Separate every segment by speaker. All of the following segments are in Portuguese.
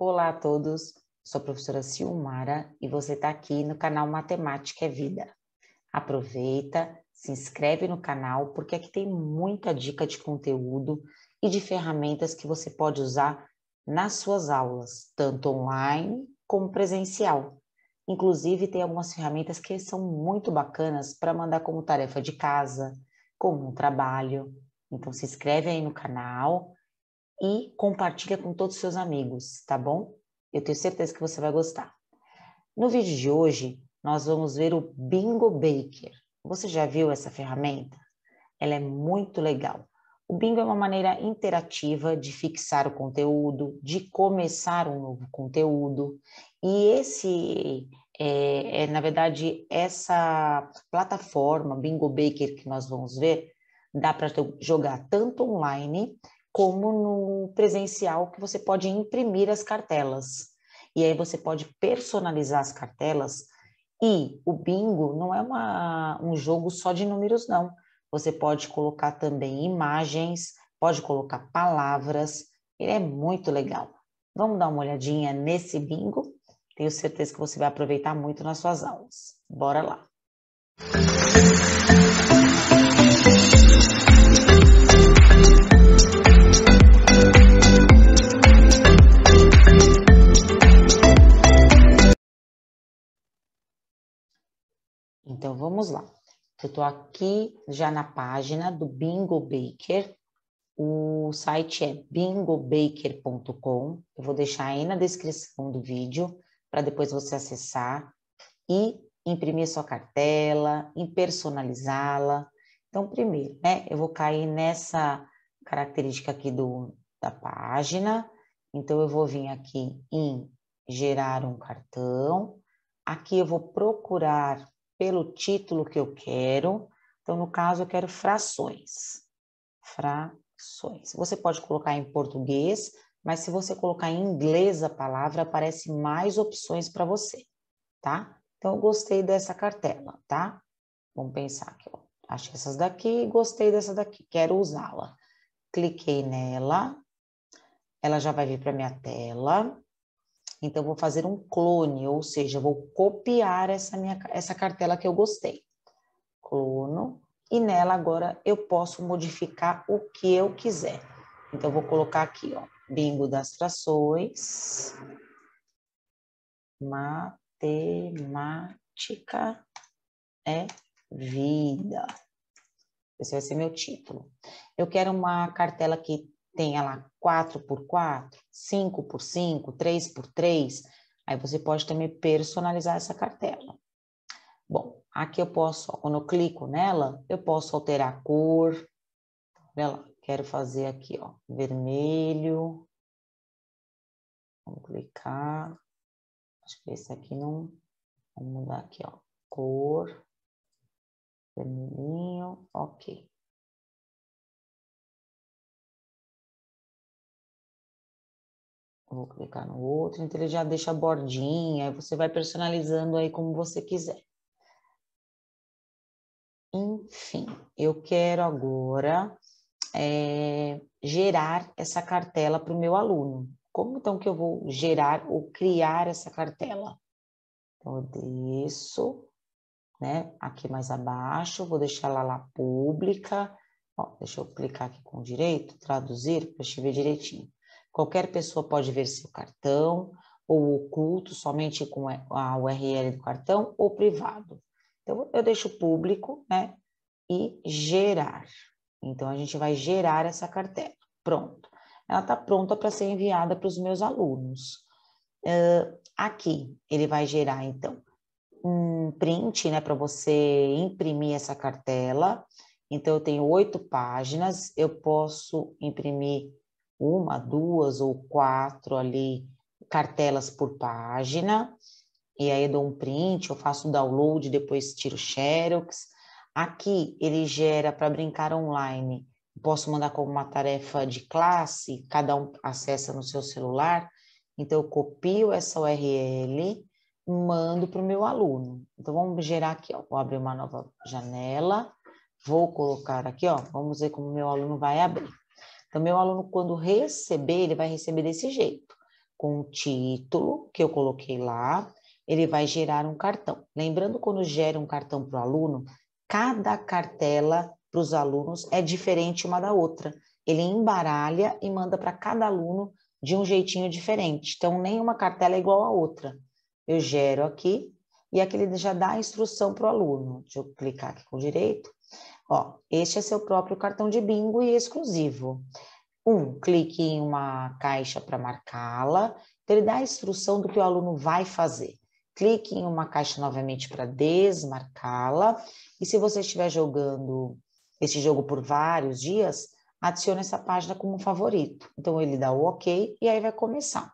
Speaker 1: Olá a todos, sou a professora Silmara e você está aqui no canal Matemática é Vida. Aproveita, se inscreve no canal porque aqui tem muita dica de conteúdo e de ferramentas que você pode usar nas suas aulas, tanto online como presencial. Inclusive, tem algumas ferramentas que são muito bacanas para mandar como tarefa de casa, como um trabalho. Então, se inscreve aí no canal, e compartilha com todos os seus amigos, tá bom? Eu tenho certeza que você vai gostar. No vídeo de hoje, nós vamos ver o Bingo Baker. Você já viu essa ferramenta? Ela é muito legal. O Bingo é uma maneira interativa de fixar o conteúdo, de começar um novo conteúdo. E esse é, é na verdade, essa plataforma Bingo Baker que nós vamos ver, dá para jogar tanto online como no presencial, que você pode imprimir as cartelas. E aí você pode personalizar as cartelas. E o bingo não é uma, um jogo só de números, não. Você pode colocar também imagens, pode colocar palavras. Ele é muito legal. Vamos dar uma olhadinha nesse bingo? Tenho certeza que você vai aproveitar muito nas suas aulas. Bora lá! Música Então vamos lá. Eu estou aqui já na página do Bingo Baker. O site é bingobaker.com. Eu vou deixar aí na descrição do vídeo para depois você acessar e imprimir sua cartela, e personalizá-la. Então, primeiro, né, eu vou cair nessa característica aqui do, da página. Então, eu vou vir aqui em gerar um cartão. Aqui eu vou procurar pelo título que eu quero. Então, no caso, eu quero frações. Frações. Você pode colocar em português, mas se você colocar em inglês a palavra, aparece mais opções para você, tá? Então, eu gostei dessa cartela, tá? Vamos pensar aqui, ó. Achei essas daqui e gostei dessa daqui. Quero usá-la. Cliquei nela. Ela já vai vir para minha tela. Então, vou fazer um clone, ou seja, vou copiar essa, minha, essa cartela que eu gostei. Clono, e nela agora eu posso modificar o que eu quiser. Então, vou colocar aqui, ó, bingo das frações, matemática é vida. Esse vai ser meu título. Eu quero uma cartela que tenha lá 4 por 4, 5 por 5, 3 por 3, aí você pode também personalizar essa cartela. Bom, aqui eu posso, ó, quando eu clico nela, eu posso alterar a cor. Olha lá, quero fazer aqui, ó, vermelho. Vamos clicar. Acho que esse aqui não... Vamos mudar aqui, ó, cor. Vermelhinho, ok. Vou clicar no outro, então ele já deixa a bordinha, você vai personalizando aí como você quiser. Enfim, eu quero agora é, gerar essa cartela para o meu aluno. Como então que eu vou gerar ou criar essa cartela? Então, eu desço, né, aqui mais abaixo, vou deixar ela lá pública. Ó, deixa eu clicar aqui com direito, traduzir, para eu ver direitinho. Qualquer pessoa pode ver seu cartão, ou oculto, somente com a URL do cartão, ou privado. Então, eu deixo público, né? E gerar. Então, a gente vai gerar essa cartela. Pronto. Ela está pronta para ser enviada para os meus alunos. Uh, aqui, ele vai gerar, então, um print, né? Para você imprimir essa cartela. Então, eu tenho oito páginas, eu posso imprimir uma, duas ou quatro ali cartelas por página, e aí dou um print, eu faço download, depois tiro xerox. Aqui ele gera para brincar online. Posso mandar como uma tarefa de classe, cada um acessa no seu celular. Então, eu copio essa URL, mando para o meu aluno. Então, vamos gerar aqui, ó. vou abrir uma nova janela, vou colocar aqui, ó. vamos ver como meu aluno vai abrir. Então meu aluno, quando receber, ele vai receber desse jeito, com o título que eu coloquei lá, ele vai gerar um cartão. Lembrando, quando gera um cartão para o aluno, cada cartela para os alunos é diferente uma da outra. Ele embaralha e manda para cada aluno de um jeitinho diferente. Então, nenhuma cartela é igual à outra. Eu gero aqui e aqui ele já dá a instrução para o aluno. Deixa eu clicar aqui com o direito. Ó, este é seu próprio cartão de bingo e exclusivo. Um, clique em uma caixa para marcá-la, ele dá a instrução do que o aluno vai fazer. Clique em uma caixa novamente para desmarcá-la, e se você estiver jogando esse jogo por vários dias, adicione essa página como favorito. Então, ele dá o OK e aí vai começar.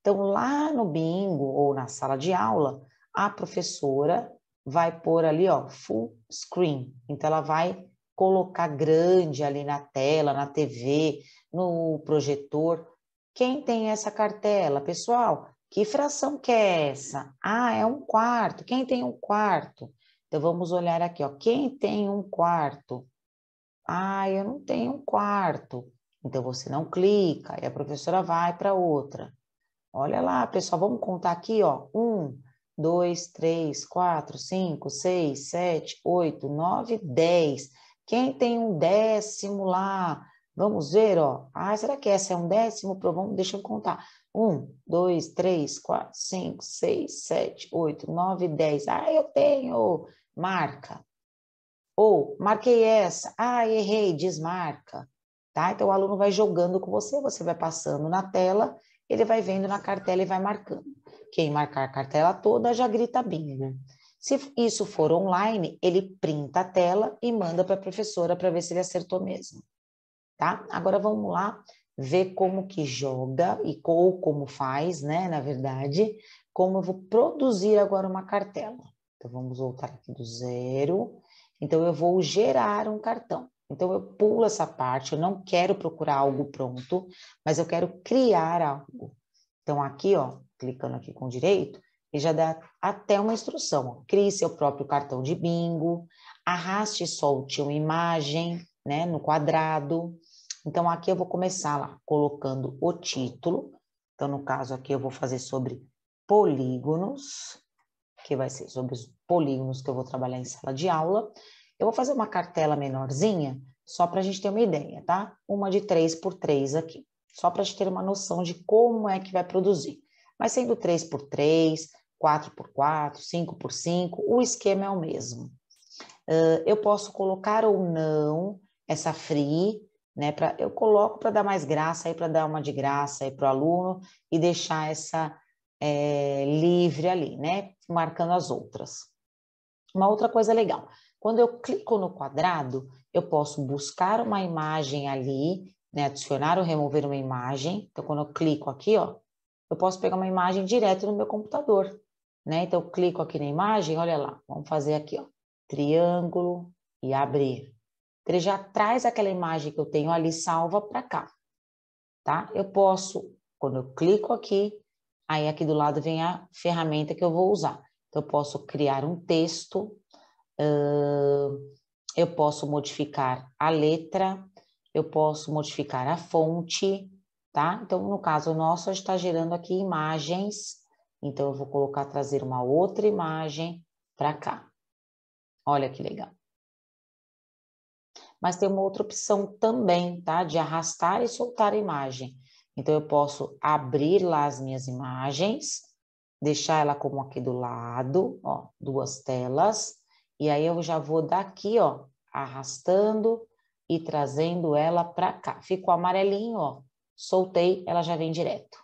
Speaker 1: Então, lá no bingo ou na sala de aula, a professora vai pôr ali, ó, full screen. Então, ela vai colocar grande ali na tela, na TV, no projetor. Quem tem essa cartela? Pessoal, que fração que é essa? Ah, é um quarto. Quem tem um quarto? Então, vamos olhar aqui, ó. Quem tem um quarto? Ah, eu não tenho um quarto. Então, você não clica e a professora vai para outra. Olha lá, pessoal, vamos contar aqui, ó. Um, 2, 3, 4, 5, 6, 7, 8, 9, 10. Quem tem um décimo lá? Vamos ver, ó. Ah, será que essa é um décimo? Vamos, deixa eu contar. 1, 2, 3, 4, 5, 6, 7, 8, 9, 10. Ah, eu tenho! Marca. Ou, marquei essa. Ah, errei, desmarca. Tá? Então, o aluno vai jogando com você, você vai passando na tela, ele vai vendo na cartela e vai marcando. Quem marcar a cartela toda já grita bingo. né? Se isso for online, ele printa a tela e manda para a professora para ver se ele acertou mesmo, tá? Agora vamos lá ver como que joga e ou como faz, né, na verdade, como eu vou produzir agora uma cartela. Então vamos voltar aqui do zero. Então eu vou gerar um cartão. Então eu pulo essa parte, eu não quero procurar algo pronto, mas eu quero criar algo. Então aqui, ó, clicando aqui com direito, ele já dá até uma instrução. Crie seu próprio cartão de bingo, arraste e solte uma imagem né, no quadrado. Então, aqui eu vou começar lá, colocando o título. Então, no caso aqui, eu vou fazer sobre polígonos, que vai ser sobre os polígonos que eu vou trabalhar em sala de aula. Eu vou fazer uma cartela menorzinha, só para a gente ter uma ideia, tá? Uma de 3 por 3 aqui, só para a gente ter uma noção de como é que vai produzir mas sendo 3 por 3, 4 por 4, 5 por 5, o esquema é o mesmo. Uh, eu posso colocar ou não essa free, né? Pra, eu coloco para dar mais graça, aí, para dar uma de graça aí para o aluno e deixar essa é, livre ali, né? Marcando as outras. Uma outra coisa legal, quando eu clico no quadrado, eu posso buscar uma imagem ali, né? adicionar ou remover uma imagem. Então, quando eu clico aqui, ó, eu posso pegar uma imagem direto no meu computador, né? Então, eu clico aqui na imagem, olha lá, vamos fazer aqui, ó, triângulo e abrir. Ele já traz aquela imagem que eu tenho ali salva para cá, tá? Eu posso, quando eu clico aqui, aí aqui do lado vem a ferramenta que eu vou usar. Então, eu posso criar um texto, uh, eu posso modificar a letra, eu posso modificar a fonte, tá? Então, no caso nosso, a gente está gerando aqui imagens. Então, eu vou colocar, trazer uma outra imagem para cá. Olha que legal. Mas tem uma outra opção também, tá? De arrastar e soltar a imagem. Então, eu posso abrir lá as minhas imagens, deixar ela como aqui do lado, ó, duas telas. E aí, eu já vou daqui, ó, arrastando e trazendo ela para cá. Ficou amarelinho, ó, soltei, ela já vem direto,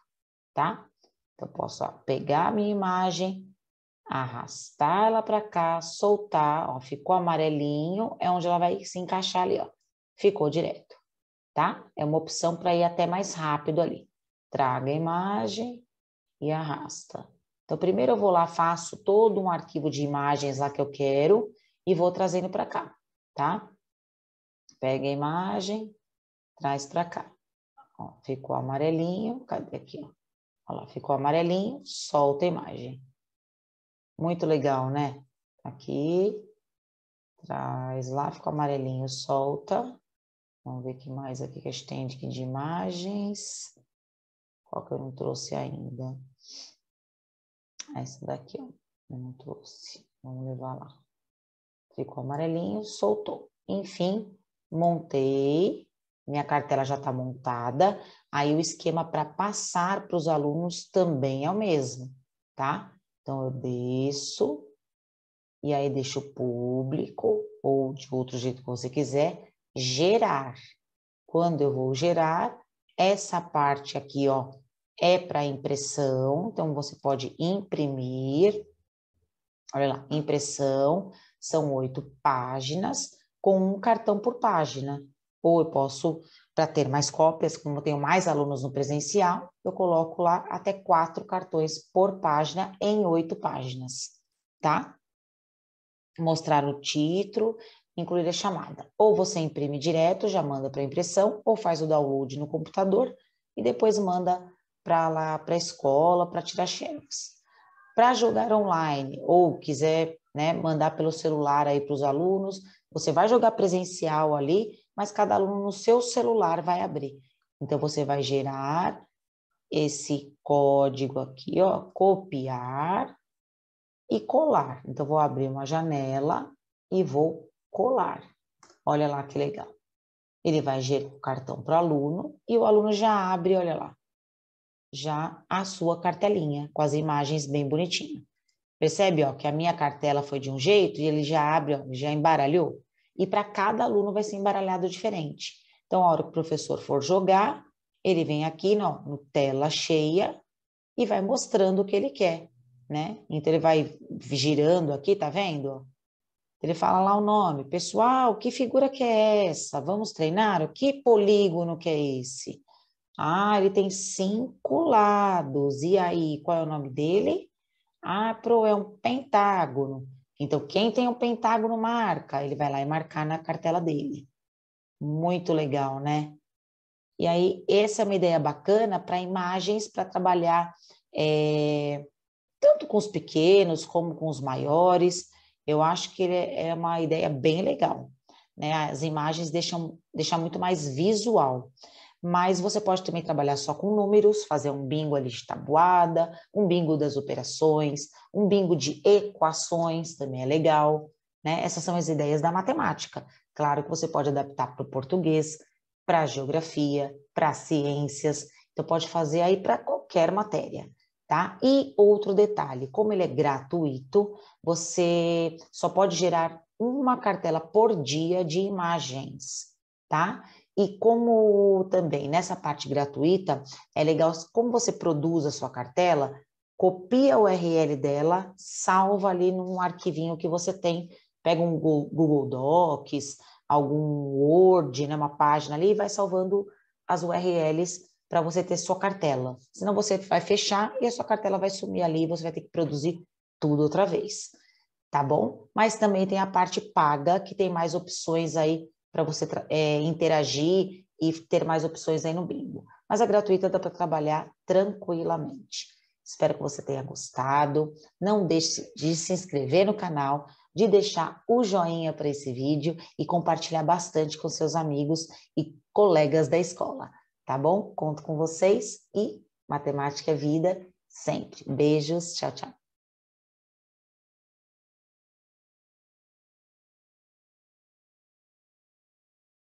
Speaker 1: tá? Então, posso ó, pegar a minha imagem, arrastar ela para cá, soltar, ó, ficou amarelinho, é onde ela vai se encaixar ali, ó. Ficou direto, tá? É uma opção para ir até mais rápido ali. Traga a imagem e arrasta. Então, primeiro eu vou lá, faço todo um arquivo de imagens lá que eu quero e vou trazendo para cá, tá? Pega a imagem, traz para cá. Ó, ficou amarelinho, cadê aqui? Ó? Olha lá, ficou amarelinho, solta a imagem. Muito legal, né? Aqui, traz lá, ficou amarelinho, solta. Vamos ver o que mais aqui que a gente tem de imagens. Qual que eu não trouxe ainda? Essa daqui, ó. Eu não trouxe. Vamos levar lá. Ficou amarelinho, soltou. Enfim, montei minha cartela já está montada, aí o esquema para passar para os alunos também é o mesmo, tá? Então, eu desço, e aí deixo público, ou de outro jeito que você quiser, gerar. Quando eu vou gerar, essa parte aqui, ó, é para impressão, então você pode imprimir, olha lá, impressão, são oito páginas, com um cartão por página. Ou eu posso, para ter mais cópias, como eu tenho mais alunos no presencial, eu coloco lá até quatro cartões por página em oito páginas, tá? Mostrar o título, incluir a chamada. Ou você imprime direto, já manda para impressão, ou faz o download no computador e depois manda para lá para a escola para tirar xerox. Para jogar online ou quiser né, mandar pelo celular aí para os alunos, você vai jogar presencial ali, mas cada aluno no seu celular vai abrir. Então, você vai gerar esse código aqui, ó, copiar e colar. Então, vou abrir uma janela e vou colar. Olha lá que legal. Ele vai gerar o cartão para o aluno e o aluno já abre, olha lá, já a sua cartelinha com as imagens bem bonitinha. Percebe, ó, que a minha cartela foi de um jeito e ele já abre, ó, já embaralhou e para cada aluno vai ser embaralhado diferente. Então, a hora que o professor for jogar, ele vem aqui no, no tela cheia e vai mostrando o que ele quer, né? Então, ele vai girando aqui, tá vendo? Ele fala lá o nome, pessoal, que figura que é essa? Vamos treinar? Que polígono que é esse? Ah, ele tem cinco lados. E aí, qual é o nome dele? Ah, pro, é um pentágono. Então, quem tem o pentágono marca, ele vai lá e marcar na cartela dele. Muito legal, né? E aí, essa é uma ideia bacana para imagens, para trabalhar é, tanto com os pequenos como com os maiores. Eu acho que é uma ideia bem legal. Né? As imagens deixam, deixam muito mais visual mas você pode também trabalhar só com números, fazer um bingo ali de tabuada, um bingo das operações, um bingo de equações também é legal, né? Essas são as ideias da matemática. Claro que você pode adaptar para o português, para a geografia, para ciências, então pode fazer aí para qualquer matéria. Tá? E outro detalhe, como ele é gratuito, você só pode gerar uma cartela por dia de imagens, tá? E como também nessa parte gratuita, é legal como você produz a sua cartela, copia o URL dela, salva ali num arquivinho que você tem, pega um Google Docs, algum Word, né, uma página ali e vai salvando as URLs para você ter sua cartela. Senão você vai fechar e a sua cartela vai sumir ali e você vai ter que produzir tudo outra vez. Tá bom? Mas também tem a parte paga, que tem mais opções aí para você é, interagir e ter mais opções aí no bingo. Mas a gratuita dá para trabalhar tranquilamente. Espero que você tenha gostado. Não deixe de se inscrever no canal, de deixar o joinha para esse vídeo e compartilhar bastante com seus amigos e colegas da escola, tá bom? Conto com vocês e matemática é vida sempre. Beijos, tchau, tchau.